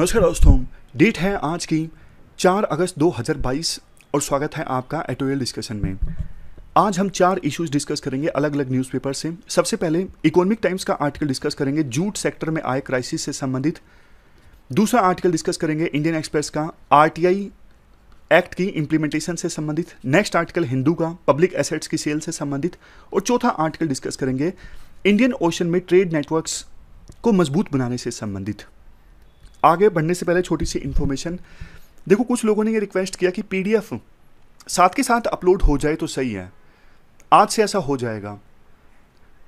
नमस्कार दोस्तों डेट है आज की 4 अगस्त 2022 और स्वागत है आपका एटोरियल डिस्कशन में आज हम चार इश्यूज डिस्कस करेंगे अलग अलग न्यूज़पेपर से सबसे पहले इकोनॉमिक टाइम्स का आर्टिकल डिस्कस करेंगे जूट सेक्टर में आए क्राइसिस से संबंधित दूसरा आर्टिकल डिस्कस करेंगे इंडियन एक्सप्रेस का आर एक्ट की इम्प्लीमेंटेशन से संबंधित नेक्स्ट आर्टिकल हिंदू का पब्लिक एसेट्स की सेल से संबंधित और चौथा आर्टिकल डिस्कस करेंगे इंडियन ओशन में ट्रेड नेटवर्क्स को मजबूत बनाने से संबंधित आगे बढ़ने से पहले छोटी सी इन्फॉर्मेशन देखो कुछ लोगों ने ये रिक्वेस्ट किया कि पी साथ के साथ अपलोड हो जाए तो सही है आज से ऐसा हो जाएगा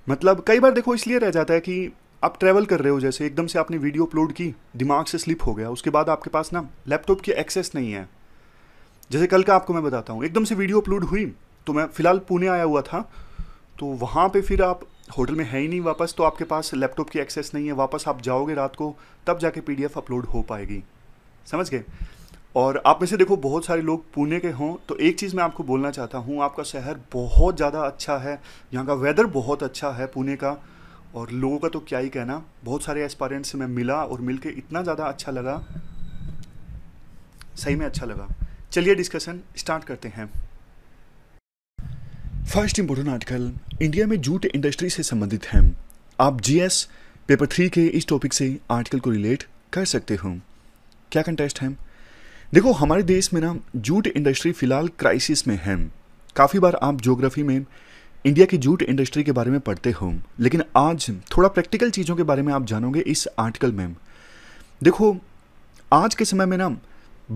मतलब कई बार देखो इसलिए रह जाता है कि आप ट्रैवल कर रहे हो जैसे एकदम से आपने वीडियो अपलोड की दिमाग से स्लिप हो गया उसके बाद आपके पास ना लैपटॉप की एक्सेस नहीं है जैसे कल का आपको मैं बताता हूँ एकदम से वीडियो अपलोड हुई तो मैं फ़िलहाल पुणे आया हुआ था तो वहाँ पे फिर आप होटल में है ही नहीं वापस तो आपके पास लैपटॉप की एक्सेस नहीं है वापस आप जाओगे रात को तब जाके पी अपलोड हो पाएगी समझ गए और आप में से देखो बहुत सारे लोग पुणे के हों तो एक चीज़ मैं आपको बोलना चाहता हूँ आपका शहर बहुत ज़्यादा अच्छा है यहाँ का वेदर बहुत अच्छा है पुणे का और लोगों का तो क्या ही कहना बहुत सारे एस्पायरेंट से मैं मिला और मिल इतना ज़्यादा अच्छा लगा सही में अच्छा लगा चलिए डिस्कशन स्टार्ट करते हैं फर्स्ट इम्पोर्टेंट आर्टिकल इंडिया में जूट इंडस्ट्री से संबंधित है आप जीएस पेपर थ्री के इस टॉपिक से आर्टिकल को रिलेट कर सकते हो क्या कंटेस्ट है देखो हमारे देश में ना जूट इंडस्ट्री फिलहाल क्राइसिस में है काफ़ी बार आप जोग्राफी में इंडिया की जूट इंडस्ट्री के बारे में पढ़ते हो लेकिन आज थोड़ा प्रैक्टिकल चीज़ों के बारे में आप जानोगे इस आर्टिकल में देखो आज के समय में ना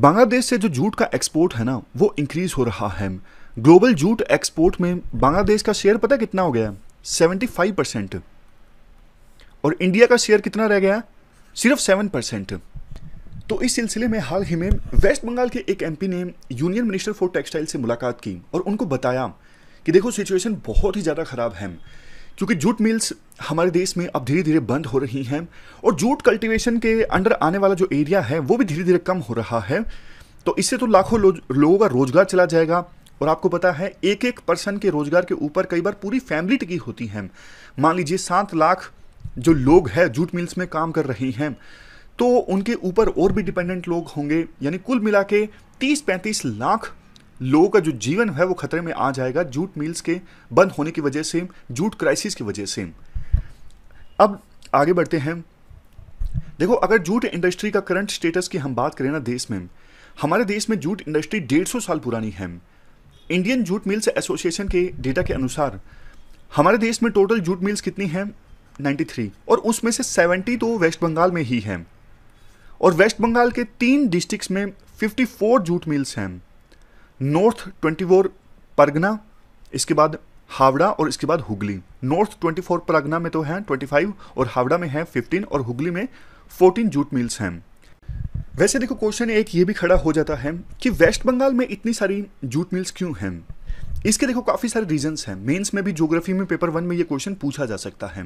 बांग्लादेश से जो जूट का एक्सपोर्ट है ना वो इंक्रीज़ हो रहा है ग्लोबल जूट एक्सपोर्ट में बांग्लादेश का शेयर पता कितना हो गया सेवेंटी फाइव परसेंट और इंडिया का शेयर कितना रह गया सिर्फ सेवन परसेंट तो इस सिलसिले में हाल ही में वेस्ट बंगाल के एक एमपी ने यूनियन मिनिस्टर फॉर टेक्सटाइल से मुलाकात की और उनको बताया कि देखो सिचुएशन बहुत ही ज़्यादा ख़राब है क्योंकि जूट मिल्स हमारे देश में अब धीरे धीरे बंद हो रही हैं और जूट कल्टीवेशन के अंडर आने वाला जो एरिया है वो भी धीरे धीरे कम हो रहा है तो इससे तो लाखों लोगों का रोजगार चला जाएगा और आपको पता है एक एक पर्सन के रोजगार के ऊपर कई बार पूरी फैमिली टिकी होती है मान लीजिए सात लाख जो लोग हैं जूट मिल्स में काम कर रहे हैं तो उनके ऊपर और भी डिपेंडेंट लोग होंगे यानी कुल मिला के तीस पैंतीस लाख लोगों का जो जीवन है वो खतरे में आ जाएगा जूट मिल्स के बंद होने की वजह से जूट क्राइसिस की वजह से अब आगे बढ़ते हैं देखो अगर जूट इंडस्ट्री का करंट स्टेटस की हम बात करें ना देश में हमारे देश में जूट इंडस्ट्री डेढ़ सौ साल पुरानी है इंडियन जूट मिल्स एसोसिएशन के डेटा के अनुसार हमारे देश में टोटल जूट मिल्स कितनी हैं 93 और उसमें से 70 तो वेस्ट बंगाल में ही हैं और वेस्ट बंगाल के तीन डिस्ट्रिक्ट्स में 54 जूट मिल्स हैं नॉर्थ 24 परगना इसके बाद हावड़ा और इसके बाद हुगली नॉर्थ 24 परगना में तो हैं 25 और हावड़ा में हैं 15 और हुगली में 14 जूट मिल्स हैं वैसे देखो क्वेश्चन एक ये भी खड़ा हो जाता है कि वेस्ट बंगाल में इतनी सारी जूट मिल्स क्यों हैं इसके देखो काफ़ी सारे रीजंस हैं मेंस में भी ज्योग्राफी में पेपर वन में ये क्वेश्चन पूछा जा सकता है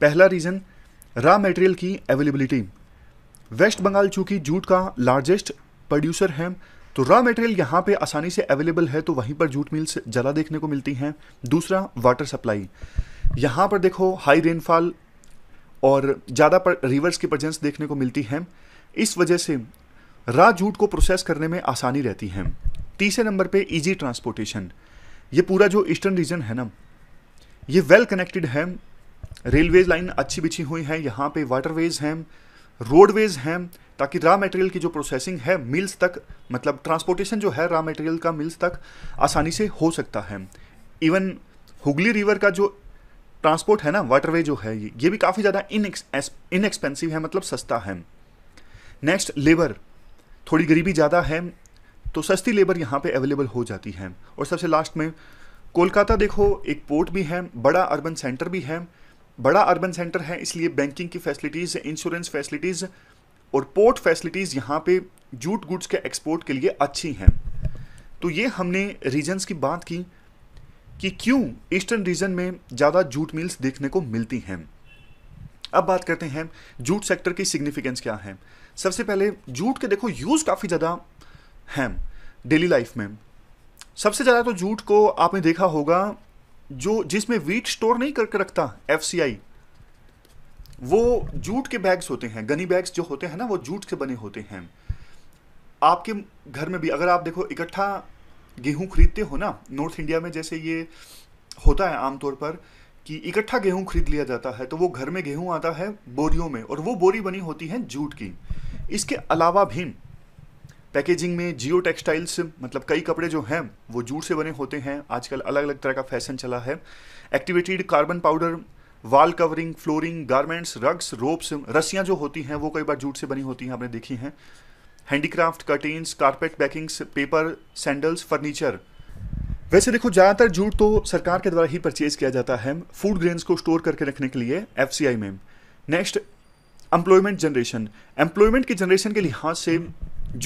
पहला रीज़न रॉ मटेरियल की अवेलेबिलिटी वेस्ट बंगाल चूँकि जूट का लार्जेस्ट प्रोड्यूसर है तो रॉ मटेरियल यहाँ पे आसानी से अवेलेबल है तो वहीं पर जूट मिल्स ज़्यादा देखने को मिलती हैं दूसरा वाटर सप्लाई यहाँ पर देखो हाई रेनफॉल और ज़्यादा रिवर्स की प्रजेंस देखने को मिलती है इस वजह से रॉ जूट को प्रोसेस करने में आसानी रहती है तीसरे नंबर पे इजी ट्रांसपोर्टेशन ये पूरा जो ईस्टर्न रीजन है ना ये वेल कनेक्टेड है रेलवे लाइन अच्छी बिछी हुई है यहाँ पे वाटरवेज हैं रोडवेज हैं ताकि रॉ मटेरियल की जो प्रोसेसिंग है मिल्स तक मतलब ट्रांसपोर्टेशन जो है रॉ मटेरियल का मिल्स तक आसानी से हो सकता है इवन हुगली रिवर का जो ट्रांसपोर्ट है ना वाटरवे जो है ये ये भी काफ़ी ज़्यादा इनएक्सपेंसिव है मतलब सस्ता है नेक्स्ट लेबर थोड़ी गरीबी ज़्यादा है तो सस्ती लेबर यहाँ पे अवेलेबल हो जाती है और सबसे लास्ट में कोलकाता देखो एक पोर्ट भी है बड़ा अर्बन सेंटर भी है बड़ा अर्बन सेंटर है इसलिए बैंकिंग की फैसिलिटीज़ इंश्योरेंस फैसिलिटीज़ और पोर्ट फैसिलिटीज़ यहाँ पे जूट गुड्स के एक्सपोर्ट के लिए अच्छी हैं तो ये हमने रीजन्स की बात की कि क्यों ईस्टर्न रीजन में ज़्यादा जूट मिल्स देखने को मिलती हैं अब बात करते हैं जूट सेक्टर की सिग्निफिकेंस क्या है सबसे पहले जूट के देखो यूज़ काफ़ी ज़्यादा है डेली लाइफ में सबसे ज़्यादा तो जूट को आपने देखा होगा जो जिसमें वीट स्टोर नहीं करके रखता एफ वो जूट के बैग्स होते हैं गनी बैग्स जो होते हैं ना वो जूट से बने होते हैं आपके घर में भी अगर आप देखो इकट्ठा गेहूं खरीदते हो ना नॉर्थ इंडिया में जैसे ये होता है आमतौर पर कि इकट्ठा गेहूं खरीद लिया जाता है तो वो घर में गेहूं आता है बोरियों में और वो बोरी बनी होती है जूट की इसके अलावा भी पैकेजिंग में जियो टेक्सटाइल्स मतलब कई कपड़े जो हैं वो जूट से बने होते हैं आजकल अलग अलग तरह का फैशन चला है activated carbon powder wall covering flooring garments rugs ropes रस्सियाँ जो होती हैं वो कई बार जूट से बनी होती हैं आपने देखी हैं handicraft curtains carpet packings paper sandals furniture वैसे देखो ज़्यादातर जूट तो सरकार के द्वारा ही परचेज किया जाता है फूड ग्रेन्स को स्टोर करके रखने के लिए एफ में नेक्स्ट एम्प्लॉयमेंट जनरेशन एम्प्लॉयमेंट की जनरेशन के लिहाज से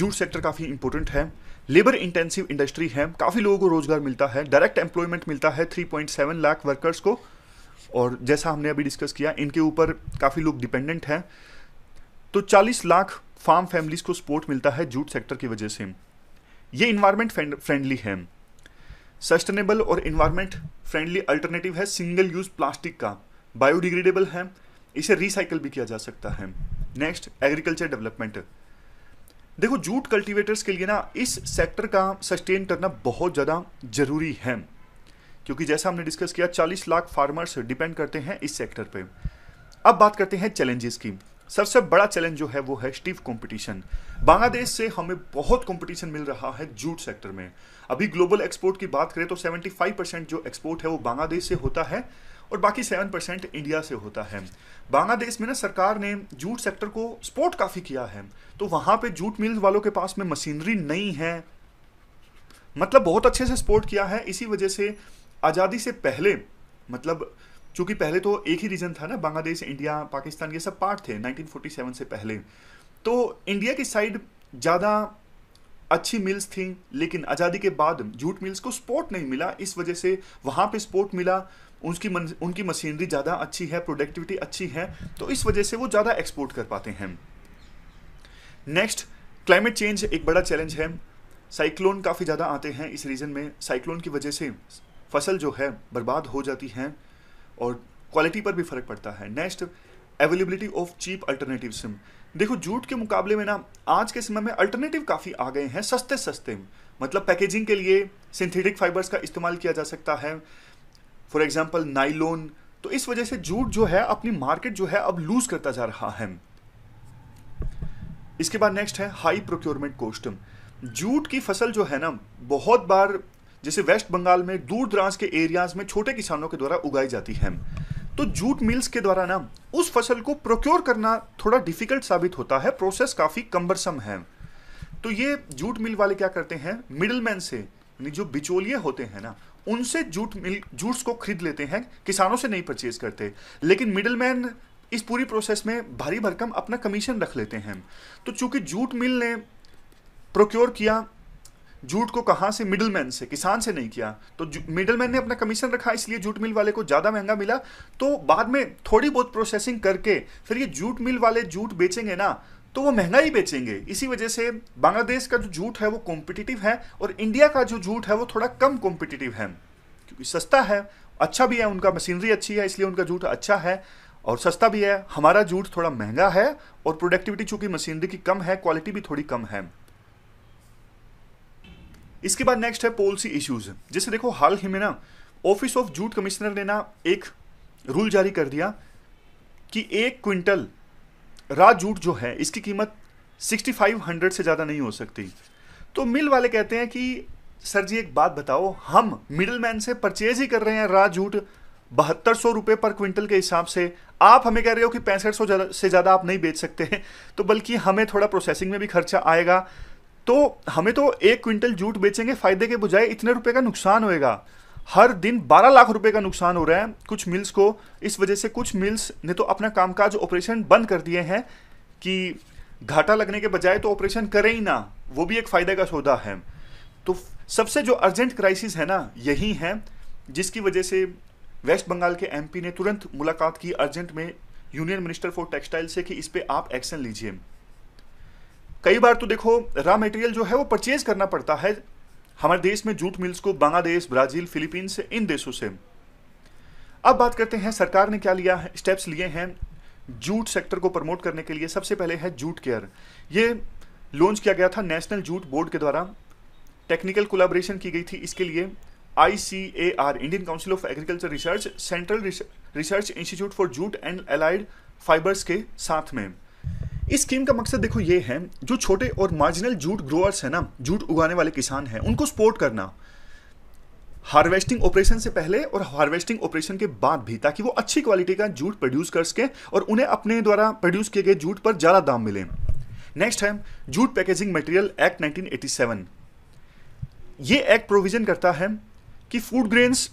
जूट सेक्टर काफ़ी इंपॉर्टेंट है लेबर इंटेंसिव इंडस्ट्री है काफ़ी लोगों को रोजगार मिलता है डायरेक्ट एम्प्लॉयमेंट मिलता है 3.7 लाख वर्कर्स को और जैसा हमने अभी डिस्कस किया इनके ऊपर काफ़ी लोग डिपेंडेंट हैं तो 40 लाख फार्म फैमिलीज़ को सपोर्ट मिलता है जूट सेक्टर की वजह से ये इन्वायरमेंट फ्रेंडली है सस्टेनेबल और इन्वायरमेंट फ्रेंडली अल्टरनेटिव है सिंगल यूज प्लास्टिक का बायोडिग्रेडेबल है इसे रिसाइकल भी किया जा सकता है नेक्स्ट एग्रीकल्चर डेवलपमेंट देखो जूट कल्टीवेटर्स के लिए ना इस सेक्टर का सस्टेन करना बहुत ज़्यादा जरूरी है क्योंकि जैसा हमने डिस्कस किया 40 लाख फार्मर्स डिपेंड करते हैं इस सेक्टर पे अब बात करते हैं चैलेंजेस की सबसे बड़ा चैलेंज जो है वो है स्टीव कंपटीशन बांग्लादेश से हमें बहुत कंपटीशन मिल रहा है जूट सेक्टर में अभी ग्लोबल एक्सपोर्ट की बात करें तो 75 परसेंट जो एक्सपोर्ट है वो बांग्लादेश से होता है और बाकी 7 परसेंट इंडिया से होता है बांग्लादेश में ना सरकार ने जूट सेक्टर को सपोर्ट काफ़ी किया है तो वहां पर जूट मिल वालों के पास में मशीनरी नहीं है मतलब बहुत अच्छे से सपोर्ट किया है इसी वजह से आज़ादी से पहले मतलब चूंकि पहले तो एक ही रीजन था ना बांग्लादेश इंडिया पाकिस्तान ये सब पार्ट थे 1947 से पहले तो इंडिया की साइड ज़्यादा अच्छी मिल्स थी लेकिन आज़ादी के बाद जूट मिल्स को स्पोर्ट नहीं मिला इस वजह से वहाँ पे स्पोर्ट मिला उसकी मन, उनकी मशीनरी ज़्यादा अच्छी है प्रोडक्टिविटी अच्छी है तो इस वजह से वो ज़्यादा एक्सपोर्ट कर पाते हैं नेक्स्ट क्लाइमेट चेंज एक बड़ा चैलेंज है साइक्लोन काफ़ी ज़्यादा आते हैं इस रीजन में साइक्लोन की वजह से फसल जो है बर्बाद हो जाती है और क्वालिटी पर भी फर्क पड़ता है next availability of cheap alternative सिम देखो जूट के मुकाबले में ना आज के समय में अल्टरनेटिव काफ़ी आ गए हैं सस्ते सस्ते मतलब पैकेजिंग के लिए सिंथेटिक फाइबर्स का इस्तेमाल किया जा सकता है फॉर एग्जाम्पल नाइलोन तो इस वजह से जूट जो है अपनी मार्केट जो है अब लूज करता जा रहा है इसके बाद नेक्स्ट है हाई प्रोक्योरमेंट कोस्ट जूट की फसल जो है ना बहुत बार जैसे वेस्ट बंगाल में दूर दराज के एरियाज में छोटे किसानों के द्वारा उगाई जाती है तो जूट मिल्स के द्वारा ना उस फसल को प्रोक्योर करना थोड़ा डिफिकल्ट साबित होता है प्रोसेस काफ़ी कम्बरसम है तो ये जूट मिल वाले क्या करते हैं मिडलमैन से जो बिचौलिए होते हैं ना उनसे जूट मिल जूट्स को खरीद लेते हैं किसानों से नहीं परचेज करते लेकिन मैन इस पूरी प्रोसेस में भारी भरकम अपना कमीशन रख लेते हैं तो चूंकि जूट मिल ने प्रोक्योर किया जूट को कहाँ से मिडलमैन से किसान से नहीं किया तो मिडलमैन ने अपना कमीशन रखा इसलिए जूट मिल वाले को ज़्यादा महंगा मिला तो बाद में थोड़ी बहुत प्रोसेसिंग करके फिर ये जूट मिल वाले जूट बेचेंगे ना तो वो महंगा ही बेचेंगे इसी वजह से बांग्लादेश का जो जूट है वो कॉम्पिटिटिव है और इंडिया का जो जूट है वो थोड़ा कम कॉम्पिटिटिव है क्योंकि सस्ता है अच्छा भी है उनका मशीनरी अच्छी है इसलिए उनका जूट अच्छा है और सस्ता भी है हमारा जूट थोड़ा महंगा है और प्रोडक्टिविटी चूंकि मशीनरी की कम है क्वालिटी भी थोड़ी कम है इसके बाद नेक्स्ट है पॉलिसी इश्यूज जैसे देखो हाल ही में ना ऑफिस ऑफ जूट कमिश्नर ने ना एक रूल जारी कर दिया कि एक क्विंटल रा जूट जो है इसकी कीमत 6500 से ज़्यादा नहीं हो सकती तो मिल वाले कहते हैं कि सर जी एक बात बताओ हम मिडल मैन से परचेज ही कर रहे हैं रा जूट बहत्तर सौ रुपए पर क्विंटल के हिसाब से आप हमें कह रहे हो कि पैंसठ सौ से ज़्यादा आप नहीं बेच सकते हैं तो बल्कि हमें थोड़ा प्रोसेसिंग में भी खर्चा आएगा तो हमें तो एक क्विंटल जूट बेचेंगे फायदे के बजाय इतने रुपए का नुकसान होएगा हर दिन 12 लाख रुपए का नुकसान हो रहा है कुछ मिल्स को इस वजह से कुछ मिल्स ने तो अपना कामकाज ऑपरेशन बंद कर दिए हैं कि घाटा लगने के बजाय तो ऑपरेशन करें ही ना वो भी एक फ़ायदे का सौदा है तो सबसे जो अर्जेंट क्राइसिस है ना यही है जिसकी वजह से वेस्ट बंगाल के एमपी ने तुरंत मुलाकात की अर्जेंट में यूनियन मिनिस्टर फॉर टेक्सटाइल से कि इस पर आप एक्शन लीजिए कई बार तो देखो रॉ मटेरियल जो है वो परचेज करना पड़ता है हमारे देश में जूट मिल्स को बांग्लादेश ब्राजील फिलीपींस से इन देशों से अब बात करते हैं सरकार ने क्या लिया है स्टेप्स लिए हैं जूट सेक्टर को प्रमोट करने के लिए सबसे पहले है जूट केयर ये लॉन्च किया गया था नेशनल जूट बोर्ड के द्वारा टेक्निकल कोलाब्रेशन की गई थी इसके लिए I Indian Council of Agriculture Research Central Research Institute for Jute and Allied Fibres के साथ में इस स्कीम का मकसद देखो ये है जो छोटे और मार्जिनल जूट ग्रोअर्स हैं ना जूट उगाने वाले किसान हैं उनको सपोर्ट करना हार्वेस्टिंग ऑपरेशन से पहले और हार्वेस्टिंग ऑपरेशन के बाद भी ताकि वो अच्छी क्वालिटी का जूट प्रोड्यूस कर सके और उन्हें अपने द्वारा प्रोड्यूस किए गए जूट पर ज़्यादा दाम मिले नेक्स्ट है जूट पैकेजिंग मटेरियल एक्ट 1987 ये एक्ट प्रोविजन करता है कि फूड ग्रेन्स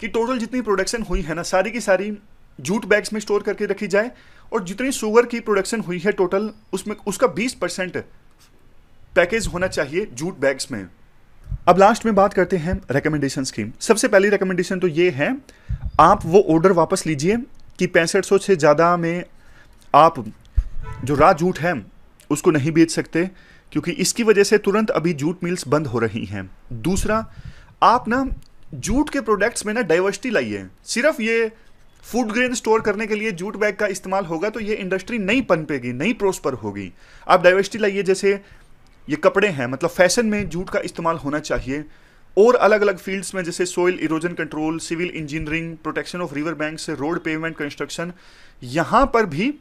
की टोटल जितनी प्रोडक्शन हुई है ना सारी की सारी जूट बैग्स में स्टोर करके रखी जाए और जितनी शुगर की प्रोडक्शन हुई है टोटल उसमें उसका 20 परसेंट पैकेज होना चाहिए जूट बैग्स में अब लास्ट में बात करते हैं रिकमेंडेशन की सबसे पहली रिकमेंडेशन तो ये है आप वो ऑर्डर वापस लीजिए कि पैंसठ सौ से ज़्यादा में आप जो रा जूट है उसको नहीं बेच सकते क्योंकि इसकी वजह से तुरंत अभी जूट मिल्स बंद हो रही हैं दूसरा आप ना जूट के प्रोडक्ट्स में ना डाइवर्सिटी लाइए सिर्फ ये फूड ग्रेन स्टोर करने के लिए जूट बैग का इस्तेमाल होगा तो ये इंडस्ट्री नहीं पनपेगी नहीं प्रोस्पर होगी आप डाइवर्सिटी लाइए जैसे ये कपड़े हैं मतलब फैशन में जूट का इस्तेमाल होना चाहिए और अलग अलग फील्ड्स में जैसे soil erosion control civil engineering protection of river bank road pavement construction यहां पर भी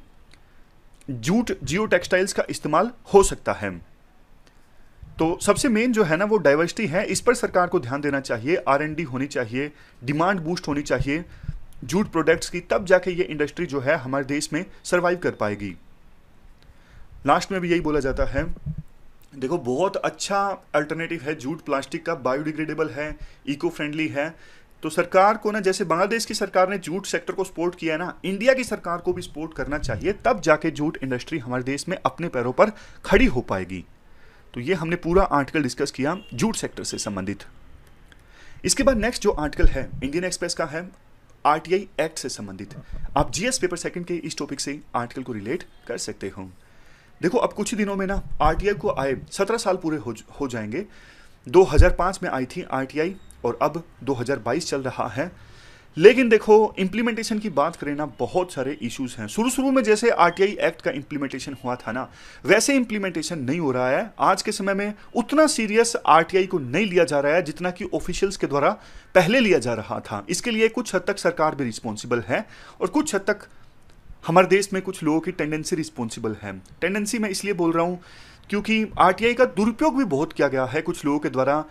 जूट जियो टेक्सटाइल्स का इस्तेमाल हो सकता है तो सबसे मेन जो है ना वो डाइवर्सिटी है इस पर सरकार को ध्यान देना चाहिए आर होनी चाहिए डिमांड बूस्ट होनी चाहिए जूट प्रोडक्ट्स की तब जाके ये इंडस्ट्री जो है हमारे देश में सर्वाइव कर पाएगी लास्ट में भी यही बोला जाता है देखो बहुत अच्छा अल्टरनेटिव है जूट प्लास्टिक का बायोडिग्रेडेबल है इको फ्रेंडली है तो सरकार को ना जैसे बांग्लादेश की सरकार ने जूट सेक्टर को सपोर्ट किया है ना इंडिया की सरकार को भी सपोर्ट करना चाहिए तब जाके जूट इंडस्ट्री हमारे देश में अपने पैरों पर खड़ी हो पाएगी तो ये हमने पूरा आर्टिकल डिस्कस किया जूट सेक्टर से संबंधित इसके बाद नेक्स्ट जो आर्टिकल है इंडियन एक्सप्रेस का है आरटीआई एक्ट से संबंधित आप जीएस पेपर सेकंड के इस टॉपिक से आर्टिकल को रिलेट कर सकते हो देखो अब कुछ ही दिनों में ना आरटीआई को आए सत्रह साल पूरे हो, हो जाएंगे 2005 में आई थी आरटीआई और अब 2022 चल रहा है लेकिन देखो इम्प्लीमेंटेशन की बात करें ना बहुत सारे इश्यूज हैं शुरू शुरू में जैसे आरटीआई एक्ट का इम्प्लीमेंटेशन हुआ था ना वैसे इम्प्लीमेंटेशन नहीं हो रहा है आज के समय में उतना सीरियस आरटीआई को नहीं लिया जा रहा है जितना कि ऑफिशियल्स के द्वारा पहले लिया जा रहा था इसके लिए कुछ हद तक सरकार भी रिस्पॉन्सिबल है और कुछ हद तक हमारे देश में कुछ लोगों की टेंडेंसी रिस्पॉन्सिबल है टेंडेंसी मैं इसलिए बोल रहा हूँ क्योंकि आरटीआई का दुरुपयोग भी बहुत किया गया है कुछ लोगों के द्वारा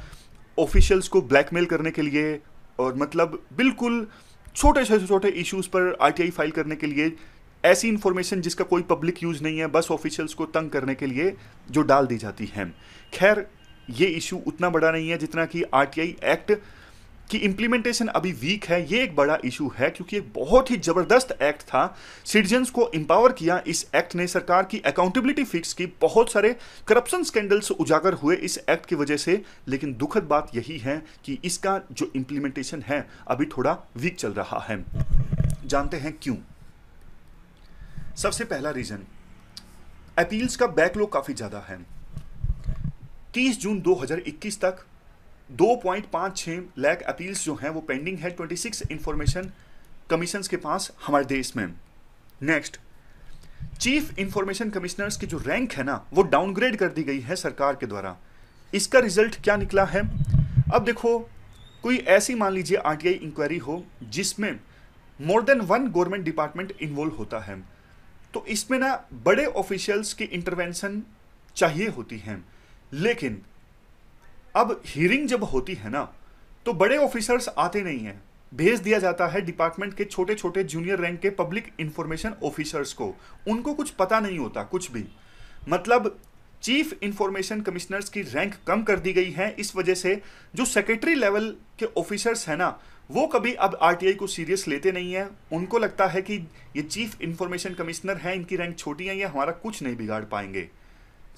ऑफिशियल्स को ब्लैकमेल करने के लिए और मतलब बिल्कुल छोटे से छोटे इश्यूज़ पर आरटीआई फाइल करने के लिए ऐसी इन्फॉर्मेशन जिसका कोई पब्लिक यूज़ नहीं है बस ऑफिशियल्स को तंग करने के लिए जो डाल दी जाती है खैर ये इशू उतना बड़ा नहीं है जितना कि आरटीआई एक्ट कि इम्प्लीमेंटेशन अभी वीक है ये एक बड़ा इशू है क्योंकि एक बहुत ही ज़बरदस्त एक्ट था सिटीजन्स को एम्पावर किया इस एक्ट ने सरकार की अकाउंटेबिलिटी फिक्स की बहुत सारे करप्शन स्कैंडल्स उजागर हुए इस एक्ट की वजह से लेकिन दुखद बात यही है कि इसका जो इम्प्लीमेंटेशन है अभी थोड़ा वीक चल रहा है जानते हैं क्यों सबसे पहला रीज़न अपील्स का बैकलॉग काफ़ी ज़्यादा है 30 जून 2021 तक दो पॉइंट पाँच छः लैख अपील्स जो हैं वो पेंडिंग है ट्वेंटी सिक्स इंफॉर्मेशन कमीशन के पास हमारे देश में नेक्स्ट चीफ इंफॉर्मेशन कमिश्नर्स की जो रैंक है ना वो डाउनग्रेड कर दी गई है सरकार के द्वारा इसका रिजल्ट क्या निकला है अब देखो कोई ऐसी मान लीजिए आरटीआई इंक्वायरी हो जिसमें more than one government department involve होता है तो इसमें ना बड़े ऑफिशियल्स की इंटरवेंशन चाहिए होती हैं लेकिन अब हियरिंग जब होती है ना तो बड़े ऑफिसर्स आते नहीं है भेज दिया जाता है डिपार्टमेंट के छोटे छोटे जूनियर रैंक के पब्लिक इंफॉर्मेशन ऑफिसर्स को उनको कुछ पता नहीं होता कुछ भी मतलब चीफ इंफॉर्मेशन कमिश्नर्स की रैंक कम कर दी गई है इस वजह से जो सेक्रेटरी लेवल के ऑफिसर्स हैं ना वो कभी अब आरटीआई को सीरियस लेते नहीं है उनको लगता है कि ये चीफ इंफॉर्मेशन कमिश्नर हैं इनकी रैंक छोटी है ये हमारा कुछ नहीं बिगाड़ पाएंगे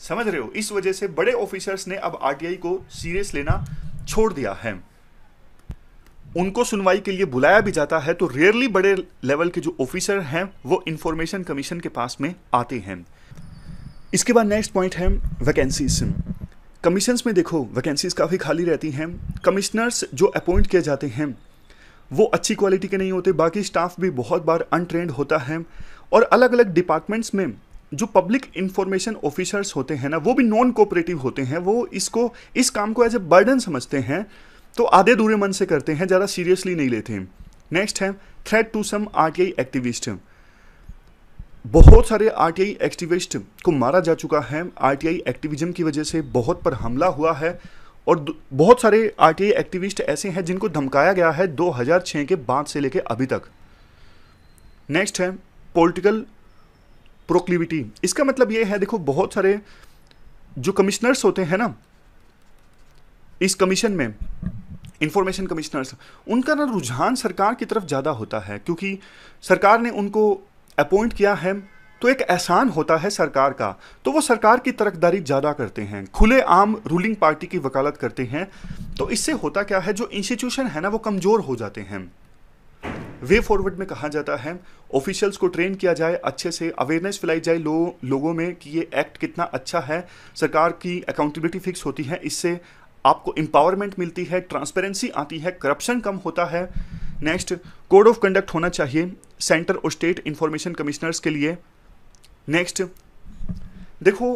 समझ रहे हो इस वजह से बड़े ऑफिसर्स ने अब आरटीआई को सीरियस लेना छोड़ दिया है उनको सुनवाई के लिए बुलाया भी जाता है तो रेयरली बड़े लेवल के जो ऑफिसर हैं वो इंफॉर्मेशन कमीशन के पास में आते हैं इसके बाद नेक्स्ट पॉइंट है वैकेंसीज कमीशंस में देखो वैकेंसीज काफ़ी खाली रहती हैं कमिश्नर्स जो अपॉइंट किए जाते हैं वो अच्छी क्वालिटी के नहीं होते बाकी स्टाफ भी बहुत बार अनट्रेंड होता है और अलग अलग डिपार्टमेंट्स में जो पब्लिक इंफॉर्मेशन ऑफिसर्स होते हैं ना वो भी नॉन कोऑपरेटिव होते हैं वो इसको इस काम को एज ए बर्डन समझते हैं तो आधे दूरे मन से करते हैं ज़्यादा सीरियसली नहीं लेते हैं नेक्स्ट है threat to some I activist बहुत सारे आरटीआई एक्टिविस्ट को मारा जा चुका है आई एक्टिविज्म की वजह से बहुत पर हमला हुआ है और बहुत सारे आई एक्टिविस्ट ऐसे हैं जिनको धमकाया गया है 2006 के बाद से लेकर अभी तक नेक्स्ट है पॉलिटिकल प्रोक्लिविटी इसका मतलब ये है देखो बहुत सारे जो कमिश्नर्स होते हैं ना इस कमीशन में इंफॉर्मेशन कमिश्नर्स उनका ना रुझान सरकार की तरफ ज़्यादा होता है क्योंकि सरकार ने उनको अपॉइंट किया है तो एक एहसान होता है सरकार का तो वो सरकार की तरकदारी ज़्यादा करते हैं खुले आम रूलिंग पार्टी की वकालत करते हैं तो इससे होता क्या है जो इंस्टीट्यूशन है ना वो कमज़ोर हो जाते हैं वे फॉरवर्ड में कहा जाता है ऑफिशियल्स को ट्रेन किया जाए अच्छे से अवेयरनेस फैलाई जाए लो, लोगों में कि ये एक्ट कितना अच्छा है सरकार की अकाउंटेबिलिटी फिक्स होती है इससे आपको एम्पावरमेंट मिलती है ट्रांसपेरेंसी आती है करप्शन कम होता है नेक्स्ट कोड ऑफ कंडक्ट होना चाहिए सेंटर और स्टेट इंफॉर्मेशन कमिश्नर्स के लिए नेक्स्ट देखो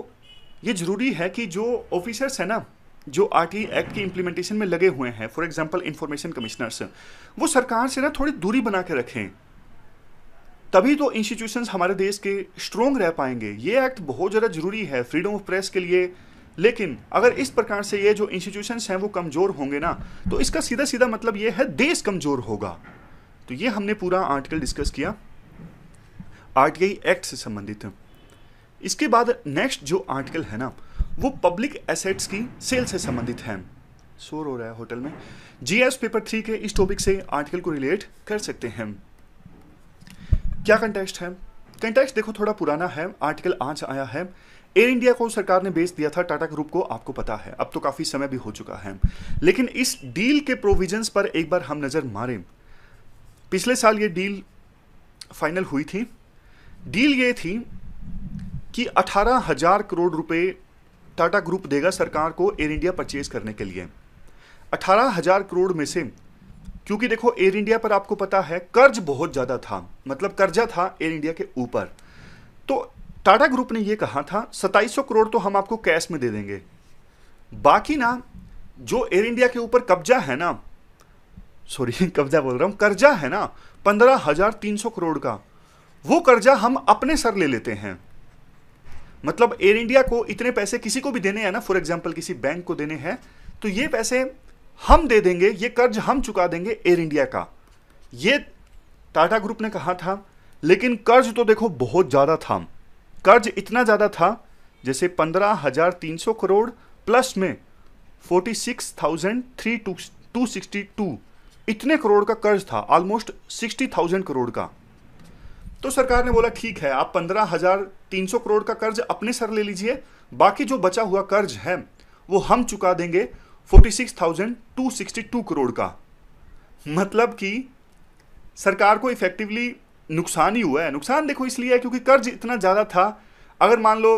ये ज़रूरी है कि जो ऑफिसर्स हैं ना जो आर टी एक्ट की इम्प्लीमेंटेशन में लगे हुए हैं फॉर एग्जाम्पल इंफॉर्मेशन कमिश्नर्स वो सरकार से ना थोड़ी दूरी बना के रखें तभी तो इंस्टीट्यूशंस हमारे देश के स्ट्रोंग रह पाएंगे ये एक्ट बहुत ज़्यादा ज़रूरी है फ्रीडम ऑफ प्रेस के लिए लेकिन अगर इस प्रकार से ये जो इंस्टीट्यूशंस हैं वो कमज़ोर होंगे ना तो इसका सीधा सीधा मतलब ये है देश कमज़ोर होगा तो ये हमने पूरा आर्टिकल डिस्कस किया आर एक्ट e से संबंधित इसके बाद नेक्स्ट जो आर्टिकल है ना वो पब्लिक एसेट्स की सेल से संबंधित हैं शोर हो रहा है होटल में जीएस पेपर थ्री के इस टॉपिक से आर्टिकल को रिलेट कर सकते हैं क्या कंटेक्स्ट है कंटेक्स्ट देखो थोड़ा पुराना है आर्टिकल आज आया है एयर इंडिया को सरकार ने बेच दिया था टाटा ग्रुप को आपको पता है अब तो काफ़ी समय भी हो चुका है लेकिन इस डील के प्रोविजंस पर एक बार हम नज़र मारे पिछले साल ये डील फाइनल हुई थी डील ये थी कि अठारह हजार करोड़ रुपए टाटा ग्रुप देगा सरकार को एयर इंडिया परचेज करने के लिए अठारह हजार करोड़ में से क्योंकि देखो एयर इंडिया पर आपको पता है कर्ज बहुत ज़्यादा था मतलब कर्जा था एयर इंडिया के ऊपर तो टाटा ग्रुप ने यह कहा था 2700 करोड़ तो हम आपको कैश में दे देंगे बाकी ना जो एयर इंडिया के ऊपर कब्जा है ना सॉरी कब्जा बोल रहा हूं कर्जा है ना पंद्रह हजार तीन सौ करोड़ का वो कर्जा हम अपने सर ले लेते हैं मतलब एयर इंडिया को इतने पैसे किसी को भी देने हैं ना फॉर एग्जाम्पल किसी बैंक को देने हैं तो ये पैसे हम दे देंगे ये कर्ज हम चुका देंगे एयर इंडिया का ये टाटा ग्रुप ने कहा था लेकिन कर्ज तो देखो बहुत ज़्यादा था कर्ज इतना ज़्यादा था जैसे पंद्रह हजार तीन सौ करोड़ प्लस में forty six thousand three two two sixty two इतने करोड़ का कर्ज था ऑलमोस्ट सिक्सटी थाउजेंड करोड़ का तो सरकार ने बोला ठीक है आप पंद्रह हजार तीन सौ करोड़ का कर्ज अपने सर ले लीजिए बाकी जो बचा हुआ कर्ज है वो हम चुका देंगे forty six thousand two sixty two crore का मतलब कि सरकार को इफेक्टिवली नुकसान ही हुआ है नुकसान देखो इसलिए है क्योंकि कर्ज इतना ज़्यादा था अगर मान लो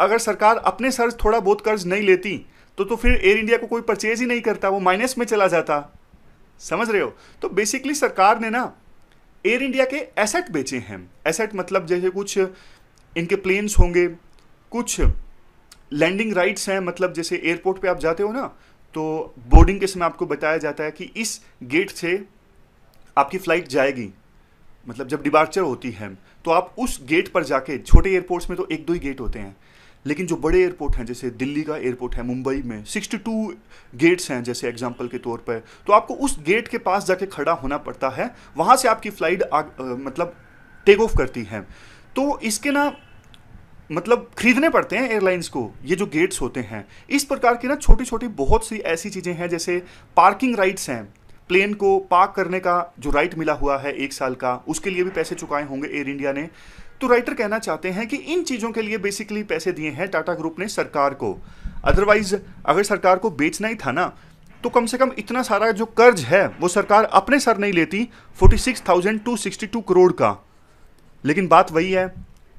अगर सरकार अपने सर थोड़ा बहुत कर्ज नहीं लेती तो तो फिर एयर इंडिया को कोई परचेज ही नहीं करता वो माइनस में चला जाता समझ रहे हो तो बेसिकली सरकार ने ना एयर इंडिया के एसेट बेचे हैं एसेट मतलब जैसे कुछ इनके प्लेन्स होंगे कुछ लैंडिंग राइट्स हैं मतलब जैसे एयरपोर्ट पे आप जाते हो ना तो बोर्डिंग के समय आपको बताया जाता है कि इस गेट से आपकी फ़्लाइट जाएगी मतलब जब डिबार्चर होती है तो आप उस गेट पर जाके छोटे एयरपोर्ट्स में तो एक दो ही गेट होते हैं लेकिन जो बड़े एयरपोर्ट हैं जैसे दिल्ली का एयरपोर्ट है मुंबई में 62 गेट्स हैं जैसे एग्जाम्पल के तौर पर तो आपको उस गेट के पास जाके खड़ा होना पड़ता है वहाँ से आपकी फ़्लाइट मतलब टेक ऑफ करती है तो इसके ना मतलब खरीदने पड़ते हैं एयरलाइंस को ये जो गेट्स होते हैं इस प्रकार की ना छोटी छोटी बहुत सी ऐसी चीज़ें हैं जैसे पार्किंग राइट्स हैं प्लेन को पार्क करने का जो राइट मिला हुआ है एक साल का उसके लिए भी पैसे चुकाए होंगे एयर इंडिया ने तो राइटर कहना चाहते हैं कि इन चीज़ों के लिए बेसिकली पैसे दिए हैं टाटा ग्रुप ने सरकार को अदरवाइज अगर सरकार को बेचना ही था ना तो कम से कम इतना सारा जो कर्ज है वो सरकार अपने सर नहीं लेती 46,262 करोड़ का लेकिन बात वही है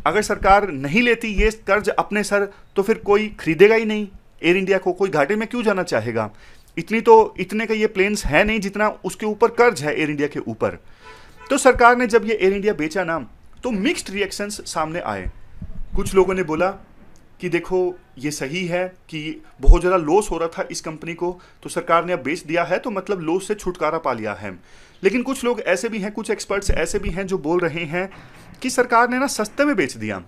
अगर सरकार नहीं लेती ये कर्ज अपने सर तो फिर कोई खरीदेगा ही नहीं एयर इंडिया को कोई घाटे में क्यों जाना चाहेगा इतनी तो इतने का ये प्लेन्स है नहीं जितना उसके ऊपर कर्ज है एयर इंडिया के ऊपर तो सरकार ने जब ये एयर इंडिया बेचा ना तो मिक्स्ड रिएक्शंस सामने आए कुछ लोगों ने बोला कि देखो ये सही है कि बहुत ज़्यादा लॉस हो रहा था इस कंपनी को तो सरकार ने अब बेच दिया है तो मतलब लॉस से छुटकारा पा लिया है लेकिन कुछ लोग ऐसे भी हैं कुछ एक्सपर्ट्स ऐसे भी हैं जो बोल रहे हैं कि सरकार ने ना सस्ते में बेच दिया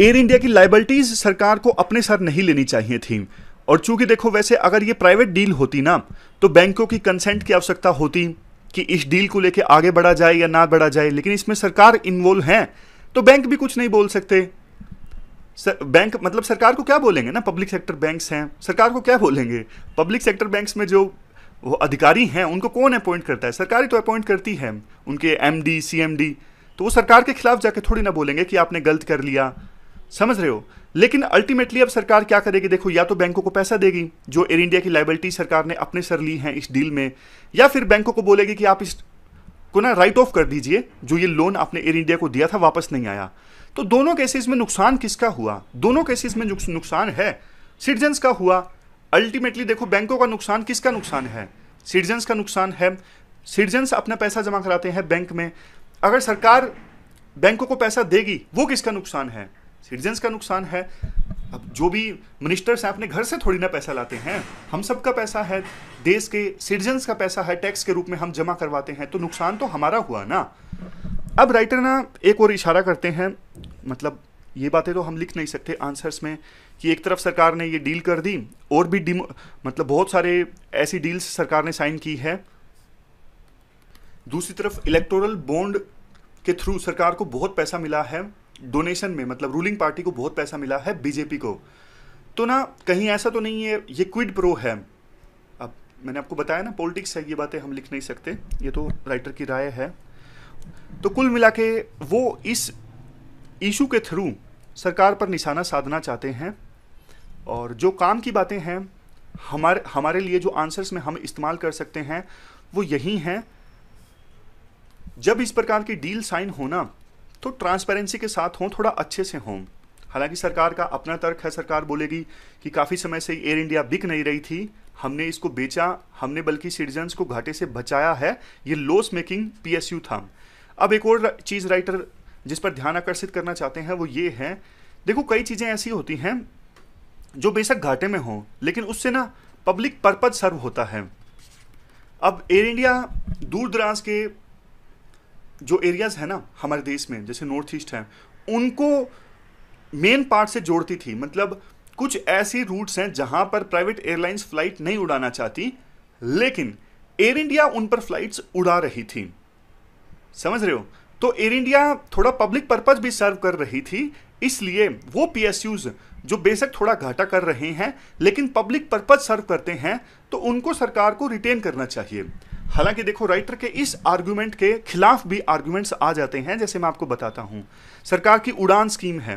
एयर इंडिया की लाइबलिटीज़ सरकार को अपने सर नहीं लेनी चाहिए थी और चूंकि देखो वैसे अगर ये प्राइवेट डील होती ना तो बैंकों की कंसेंट की आवश्यकता होती कि इस डील को लेकर आगे बढ़ा जाए या ना बढ़ा जाए लेकिन इसमें सरकार इन्वॉल्व है तो बैंक भी कुछ नहीं बोल सकते सर, बैंक मतलब सरकार को क्या बोलेंगे ना पब्लिक सेक्टर बैंक्स हैं सरकार को क्या बोलेंगे पब्लिक सेक्टर बैंक्स में जो वो अधिकारी हैं उनको कौन अपॉइंट करता है सरकारी तो अपॉइंट करती है उनके M D C M D तो वो सरकार के खिलाफ जाके थोड़ी ना बोलेंगे कि आपने गलत कर लिया समझ रहे हो लेकिन अल्टीमेटली अब सरकार क्या करेगी देखो या तो बैंकों को पैसा देगी जो एयर इंडिया की लाइबिलिटी सरकार ने अपने सर ली है इस डील में या फिर बैंकों को बोलेगी कि आप इस को ना राइट ऑफ कर दीजिए जो ये लोन आपने एयर इंडिया को दिया था वापस नहीं आया तो दोनों केसेस में नुकसान किसका हुआ दोनों केसेस में नुकसान है सिटीजन्स का हुआ अल्टीमेटली देखो बैंकों का नुकसान किसका नुकसान है सिटीजन्स का नुकसान है सिटीजन्स अपना पैसा जमा कराते हैं बैंक में अगर सरकार बैंकों को पैसा देगी वो किसका नुकसान है सिटीजन्स का नुकसान है अब जो भी मिनिस्टर्स हैं अपने घर से थोड़ी ना पैसा लाते हैं हम सब का पैसा है देश के सिटीजन्स का पैसा है टैक्स के रूप में हम जमा करवाते हैं तो नुकसान तो हमारा हुआ ना अब राइटर ना एक और इशारा करते हैं मतलब ये बातें तो हम लिख नहीं सकते आंसर्स में कि एक तरफ सरकार ने ये डील कर दी और भी डी मतलब बहुत सारे ऐसी डील्स सरकार ने साइन की है दूसरी तरफ इलेक्टोरल बॉन्ड के थ्रू सरकार को बहुत पैसा मिला है डोनेशन में मतलब रूलिंग पार्टी को बहुत पैसा मिला है बीजेपी को तो ना कहीं ऐसा तो नहीं है ये क्विड प्रो है अब मैंने आपको बताया ना पॉलिटिक्स है ये बातें हम लिख नहीं सकते ये तो राइटर की राय है तो कुल मिला के वो इस इशू के थ्रू सरकार पर निशाना साधना चाहते हैं और जो काम की बातें हैं हमारे हमारे लिए जो आंसर्स में हम इस्तेमाल कर सकते हैं वो यही हैं जब इस प्रकार की डील साइन होना तो ट्रांसपेरेंसी के साथ हों थोड़ा अच्छे से हों हालांकि सरकार का अपना तर्क है सरकार बोलेगी कि काफ़ी समय से एयर इंडिया बिक नहीं रही थी हमने इसको बेचा हमने बल्कि सिटीजन्स को घाटे से बचाया है ये लॉस मेकिंग पीएसयू था अब एक और चीज़ राइटर जिस पर ध्यान आकर्षित करना चाहते हैं वो ये है देखो कई चीज़ें ऐसी होती हैं जो बेशक घाटे में हों लेकिन उससे ना पब्लिक पर्पज सर्व होता है अब एयर इंडिया दूर दराज के जो एरियाज़ है ना हमारे देश में जैसे नॉर्थ ईस्ट हैं उनको मेन पार्ट से जोड़ती थी मतलब कुछ ऐसी रूट्स हैं जहां पर प्राइवेट एयरलाइंस फ्लाइट नहीं उड़ाना चाहती लेकिन एयर इंडिया उन पर फ्लाइट्स उड़ा रही थी समझ रहे हो तो एयर इंडिया थोड़ा पब्लिक पर्पज भी सर्व कर रही थी इसलिए वो पी जो बेशक थोड़ा घाटा कर रहे हैं लेकिन पब्लिक पर्पज सर्व करते हैं तो उनको सरकार को रिटेन करना चाहिए हालांकि देखो राइटर के इस आर्गुमेंट के खिलाफ भी आर्गुमेंट्स आ जाते हैं जैसे मैं आपको बताता हूं सरकार की उड़ान स्कीम है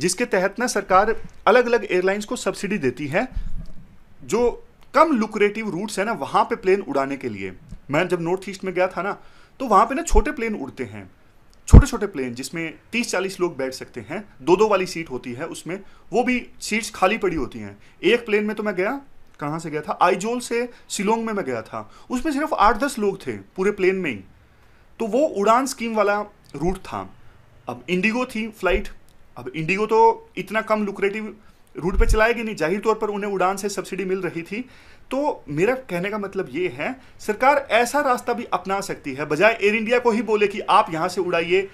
जिसके तहत ना सरकार अलग अलग एयरलाइंस को सब्सिडी देती है जो कम लुक्रेटिव रूट्स है ना वहां पे प्लेन उड़ाने के लिए मैं जब नॉर्थ ईस्ट में गया था ना तो वहां पे ना छोटे प्लेन उड़ते हैं छोटे छोटे प्लेन जिसमें तीस चालीस लोग बैठ सकते हैं दो दो वाली सीट होती है उसमें वो भी सीट्स खाली पड़ी होती हैं एक प्लेन में तो मैं गया कहाँ से गया था आईजोल से शिलोंग में मैं गया था उसमें सिर्फ आठ दस लोग थे पूरे प्लेन में ही तो वो उड़ान स्कीम वाला रूट था अब इंडिगो थी फ्लाइट अब इंडिगो तो इतना कम लुक्रेटिव रूट पे चलाएगी नहीं जाहिर तौर पर उन्हें उड़ान से सब्सिडी मिल रही थी तो मेरा कहने का मतलब ये है सरकार ऐसा रास्ता भी अपना सकती है बजाय एयर इंडिया को ही बोले कि आप यहाँ से उड़ाइए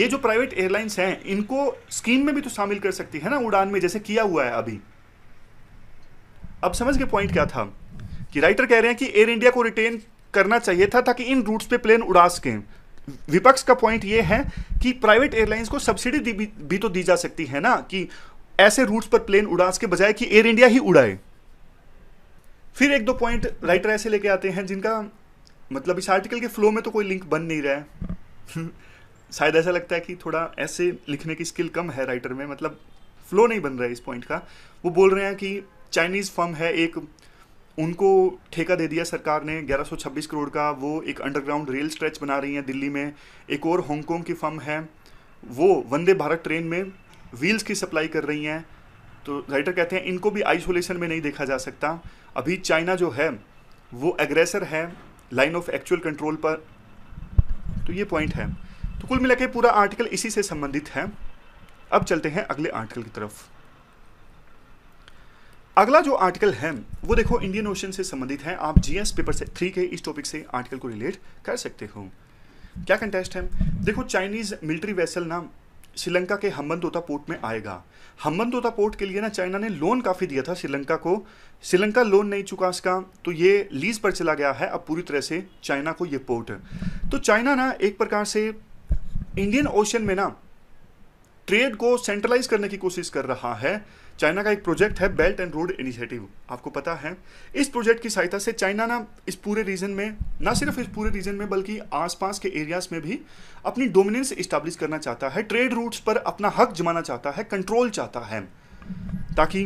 ये जो प्राइवेट एयरलाइंस हैं इनको स्कीम में भी तो शामिल कर सकती है ना उड़ान में जैसे किया हुआ है अभी अब समझ के पॉइंट क्या था कि राइटर कह रहे हैं कि एयर इंडिया को रिटेन करना चाहिए था ताकि इन रूट्स पे प्लेन उड़ा सकें विपक्ष का पॉइंट ये है कि प्राइवेट एयरलाइंस को सब्सिडी भी तो दी जा सकती है ना कि ऐसे रूट्स पर प्लेन उड़ा सके बजाय कि एयर इंडिया ही उड़ाए फिर एक दो पॉइंट राइटर ऐसे लेके आते हैं जिनका मतलब इस आर्टिकल के फ्लो में तो कोई लिंक बन नहीं रहा है शायद ऐसा लगता है कि थोड़ा ऐसे लिखने की स्किल कम है राइटर में मतलब फ्लो नहीं बन रहा है इस पॉइंट का वो बोल रहे हैं कि चाइनीज़ फर्म है एक उनको ठेका दे दिया सरकार ने 1126 करोड़ का वो एक अंडरग्राउंड रेल स्ट्रेच बना रही हैं दिल्ली में एक और हांगकॉन्ग की फर्म है वो वंदे भारत ट्रेन में व्हील्स की सप्लाई कर रही हैं तो राइटर कहते हैं इनको भी आइसोलेशन में नहीं देखा जा सकता अभी चाइना जो है वो एग्रेसर है लाइन ऑफ एक्चुअल कंट्रोल पर तो ये पॉइंट है तो कुल मिला पूरा आर्टिकल इसी से संबंधित है अब चलते हैं अगले आर्टिकल की तरफ अगला जो आर्टिकल है वो देखो इंडियन ओशन से संबंधित है आप जीएस पेपर से थ्री के इस टॉपिक से आर्टिकल को रिलेट कर सकते हो क्या कंटेस्ट है देखो चाइनीज मिलिट्री वेसल ना श्रीलंका के हम्बनतोता पोर्ट में आएगा हम्बनतोता पोर्ट के लिए ना चाइना ने लोन काफ़ी दिया था श्रीलंका को श्रीलंका लोन नहीं चुका इसका तो ये लीज पर चला गया है अब पूरी तरह से चाइना को ये पोर्ट तो चाइना ना एक प्रकार से इंडियन ओशन में ना ट्रेड को सेंट्रलाइज करने की कोशिश कर रहा है चाइना का एक प्रोजेक्ट है बेल्ट एंड रोड इनिशिएटिव आपको पता है इस प्रोजेक्ट की सहायता से चाइना ना इस पूरे रीजन में ना सिर्फ इस पूरे रीजन में बल्कि आसपास के एरियाज में भी अपनी डोमिनेंस इस्टेब्लिश करना चाहता है ट्रेड रूट्स पर अपना हक जमाना चाहता है कंट्रोल चाहता है ताकि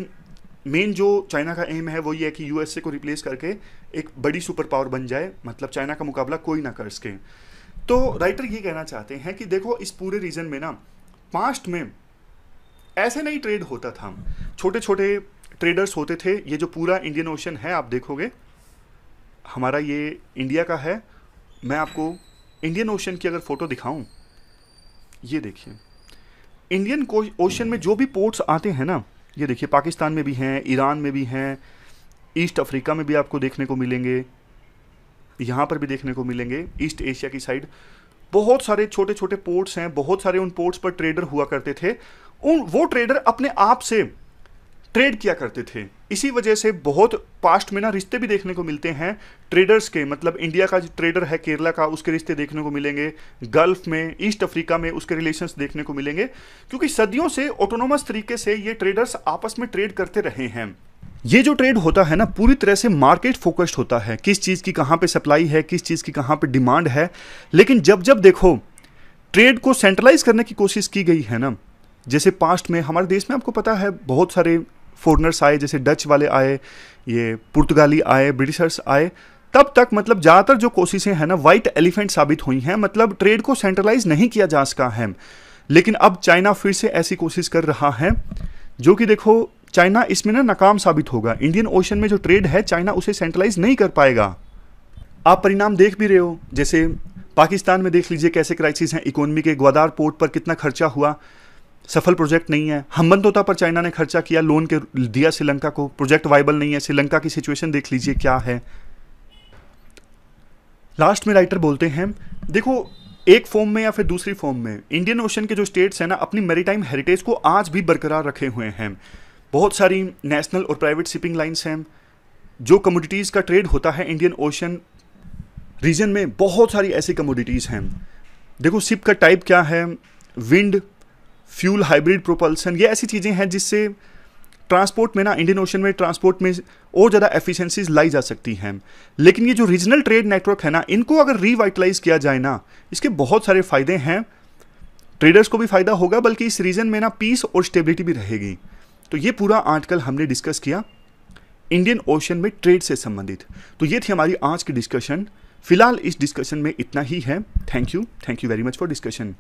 मेन जो चाइना का एम है वो ये है कि यूएसए को रिप्लेस करके एक बड़ी सुपर पावर बन जाए मतलब चाइना का मुकाबला कोई ना कर सके तो राइटर ये कहना चाहते हैं कि देखो इस पूरे रीजन में ना पास्ट में ऐसे नहीं ट्रेड होता था छोटे छोटे ट्रेडर्स होते थे ये जो पूरा इंडियन ओशन है आप देखोगे हमारा ये इंडिया का है मैं आपको इंडियन ओशन की अगर फ़ोटो दिखाऊं ये देखिए इंडियन ओशन में जो भी पोर्ट्स आते हैं ना ये देखिए पाकिस्तान में भी हैं ईरान में भी हैं ईस्ट अफ्रीका में भी आपको देखने को मिलेंगे यहाँ पर भी देखने को मिलेंगे ईस्ट एशिया की साइड बहुत सारे छोटे छोटे पोर्ट्स हैं बहुत सारे उन पोर्ट्स पर ट्रेडर हुआ करते थे उन वो ट्रेडर अपने आप से ट्रेड किया करते थे इसी वजह से बहुत पास्ट में ना रिश्ते भी देखने को मिलते हैं ट्रेडर्स के मतलब इंडिया का जो ट्रेडर है केरला का उसके रिश्ते देखने को मिलेंगे गल्फ में ईस्ट अफ्रीका में उसके रिलेशंस देखने को मिलेंगे क्योंकि सदियों से ऑटोनोमस तरीके से ये ट्रेडर्स आपस में ट्रेड करते रहे हैं ये जो ट्रेड होता है ना पूरी तरह से मार्केट फोकस्ड होता है किस चीज़ की कहाँ पे सप्लाई है किस चीज़ की कहाँ पे डिमांड है लेकिन जब जब देखो ट्रेड को सेंट्रलाइज करने की कोशिश की गई है ना जैसे पास्ट में हमारे देश में आपको पता है बहुत सारे फॉरनर्स आए जैसे डच वाले आए ये पुर्तगाली आए ब्रिटिशर्स आए तब तक मतलब ज़्यादातर जो कोशिशें हैं ना वाइट एलिफेंट साबित हुई हैं मतलब ट्रेड को सेंट्रलाइज नहीं किया जा सका है लेकिन अब चाइना फिर से ऐसी कोशिश कर रहा है जो कि देखो चाइना इसमें ना नाकाम साबित होगा इंडियन ओशन में जो ट्रेड है चाइना उसे सेंट्रलाइज नहीं कर पाएगा आप परिणाम देख भी रहे हो जैसे पाकिस्तान में देख लीजिए कैसे क्राइसिस हैं इकोनॉमी के ग्वादार पोर्ट पर कितना खर्चा हुआ सफल प्रोजेक्ट नहीं है हमबंदोता पर चाइना ने खर्चा किया लोन के दिया श्रीलंका को प्रोजेक्ट वाइबल नहीं है श्रीलंका की सिचुएशन देख लीजिए क्या है लास्ट में राइटर बोलते हैं देखो एक फॉर्म में या फिर दूसरी फॉर्म में इंडियन ओशन के जो स्टेट्स हैं ना अपनी मेरीटाइम हेरिटेज को आज भी बरकरार रखे हुए हैं बहुत सारी नेशनल और प्राइवेट शिपिंग लाइन्स हैं जो कमोडिटीज़ का ट्रेड होता है इंडियन ओशन रीजन में बहुत सारी ऐसी कमोडिटीज़ हैं देखो शिप का टाइप क्या है विंड फ्यूल हाइब्रिड प्रोपल्सन ये ऐसी चीज़ें हैं जिससे ट्रांसपोर्ट में ना इंडियन ओशन में ट्रांसपोर्ट में और ज़्यादा एफिशिएंसीज लाई जा सकती हैं लेकिन ये जो रीजनल ट्रेड नेटवर्क है ना इनको अगर रिवाइटलाइज किया जाए ना इसके बहुत सारे फ़ायदे हैं ट्रेडर्स को भी फ़ायदा होगा बल्कि इस रीजन में ना पीस और स्टेबिलिटी भी रहेगी तो ये पूरा आर्टिकल हमने डिस्कस किया इंडियन ओशन में ट्रेड से संबंधित तो ये थी हमारी आज की डिस्कशन फिलहाल इस डिस्कशन में इतना ही है thank you thank you very much for discussion